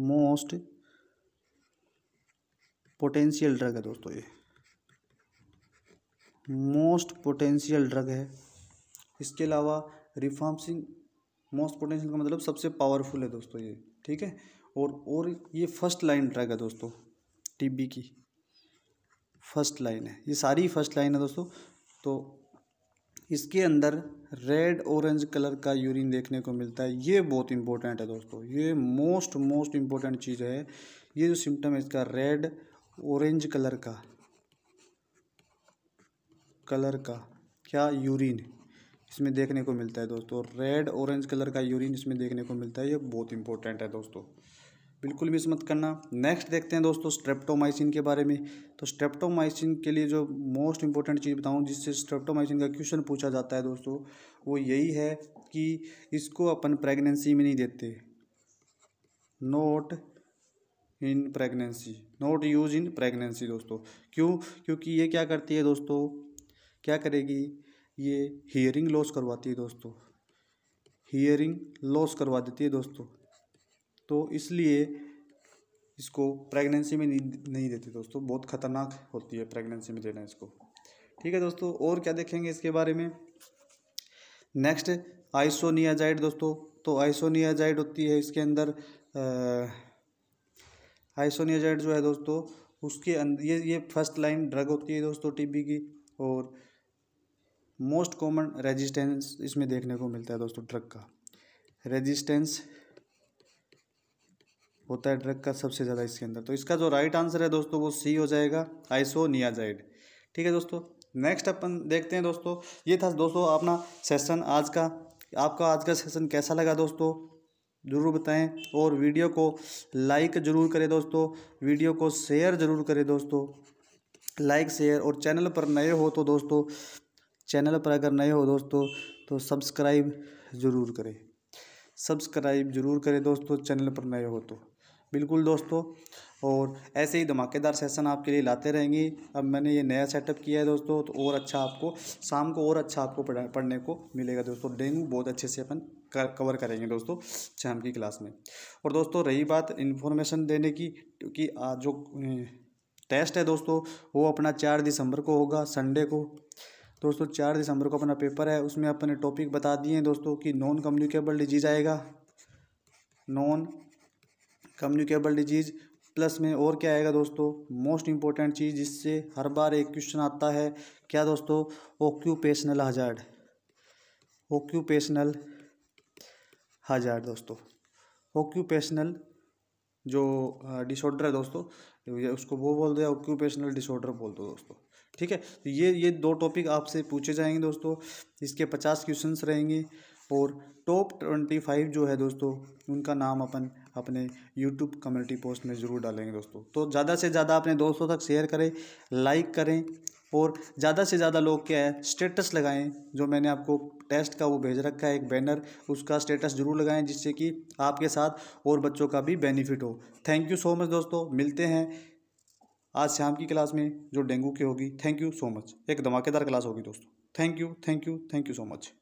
मोस्ट पोटेंशियल ड्रग है दोस्तों ये मोस्ट पोटेंशियल ड्रग है इसके अलावा रिफॉर्म मोस्ट पोटेंशियल का मतलब सबसे पावरफुल है दोस्तों ये ठीक है और और ये फर्स्ट लाइन ट्रैक है दोस्तों टीबी की फर्स्ट लाइन है ये सारी फर्स्ट लाइन है दोस्तों तो इसके अंदर रेड ऑरेंज कलर का यूरिन देखने को मिलता है ये बहुत इंपॉर्टेंट है दोस्तों ये मोस्ट मोस्ट इम्पोर्टेंट चीज़ है ये जो सिम्टम है इसका रेड ऑरेंज कलर का कलर का क्या यूरिन इसमें देखने को मिलता है दोस्तों रेड ऑरेंज कलर का यूरिन इसमें देखने को मिलता है ये बहुत इंपॉर्टेंट है दोस्तों बिल्कुल मिस मत करना नेक्स्ट देखते हैं दोस्तों स्ट्रेप्टोमाइसिन के बारे में तो स्ट्रेप्टोमाइसिन के लिए जो मोस्ट इंपॉर्टेंट चीज़ बताऊं जिससे स्ट्रेप्टोमाइसिन का क्वेश्चन पूछा जाता है दोस्तों वो यही है कि इसको अपन प्रेगनेंसी में नहीं देते not in pregnancy not use in pregnancy दोस्तों क्यों क्योंकि ये क्या करती है दोस्तों क्या करेगी ये हियरिंग लॉस करवाती है दोस्तों हियरिंग लॉस करवा देती है दोस्तों तो इसलिए इसको प्रेगनेंसी में नहीं देते दोस्तों बहुत खतरनाक होती है प्रेगनेंसी में देना इसको ठीक है दोस्तों और क्या देखेंगे इसके बारे में नेक्स्ट आइसोनियाजाइड दोस्तों तो आइसोनियाजाइड होती है इसके अंदर आइसोनियाजाइड जो है दोस्तों उसके अंदर ये ये फर्स्ट लाइन ड्रग होती है दोस्तों टीबी की और मोस्ट कॉमन रेजिस्टेंस इसमें देखने को मिलता है दोस्तों ड्रग का रेजिस्टेंस होता है ड्रग का सबसे ज़्यादा इसके अंदर तो इसका जो राइट आंसर है दोस्तों वो सी हो जाएगा नियाजाइड ठीक है दोस्तों नेक्स्ट अपन देखते हैं दोस्तों ये था दोस्तों अपना सेशन आज का आपका आज का सेशन कैसा लगा दोस्तों ज़रूर बताएं और वीडियो को लाइक ज़रूर करें दोस्तों वीडियो को शेयर ज़रूर करें दोस्तों लाइक शेयर और चैनल पर नए हो तो दोस्तों चैनल पर अगर नए हो दोस्तों तो सब्सक्राइब ज़रूर करें सब्सक्राइब ज़रूर करें दोस्तों चैनल पर नए हो तो बिल्कुल दोस्तों और ऐसे ही धमाकेदार सेशन आपके लिए लाते रहेंगे अब मैंने ये नया सेटअप किया है दोस्तों तो और अच्छा आपको शाम को और अच्छा आपको पढ़ने को मिलेगा दोस्तों डेंगू बहुत अच्छे से अपन कवर करेंगे दोस्तों शाम की क्लास में और दोस्तों रही बात इन्फॉर्मेशन देने की क्योंकि जो टेस्ट है दोस्तों वो अपना चार दिसंबर को होगा संडे को दोस्तों चार दिसंबर को अपना पेपर है उसमें अपने टॉपिक बता दिए हैं दोस्तों कि नॉन कम्युनिकेबल डिजीज आएगा नॉन कम्युनिकेबल डिजीज़ प्लस में और क्या आएगा दोस्तों मोस्ट इम्पोर्टेंट चीज़ जिससे हर बार एक क्वेश्चन आता है क्या दोस्तों ऑक्यूपेशनल हजार्ड ऑक्यूपेशनल हजार्ड दोस्तों ऑक्यूपेशनल जो डिसऑर्डर है दोस्तों उसको वो बोल दो ऑक्यूपेशनल डिसऑर्डर बोल दो दोस्तों ठीक है तो ये ये दो टॉपिक आपसे पूछे जाएंगे दोस्तों इसके पचास क्वेश्चन रहेंगे और टॉप ट्वेंटी फाइव जो है दोस्तों उनका नाम अपन अपने यूट्यूब कम्युनिटी पोस्ट में ज़रूर डालेंगे दोस्तों तो ज़्यादा से ज़्यादा अपने दोस्तों तक शेयर करें लाइक करें और ज़्यादा से ज़्यादा लोग क्या है स्टेटस लगाएं जो मैंने आपको टेस्ट का वो भेज रखा है एक बैनर उसका स्टेटस जरूर लगाएं जिससे कि आपके साथ और बच्चों का भी बेनिफिट हो थैंक यू सो मच दोस्तों मिलते हैं आज शाम की क्लास में जो डेंगू की होगी थैंक यू सो मच एक धमाकेदार क्लास होगी दोस्तों thank you thank you thank you so much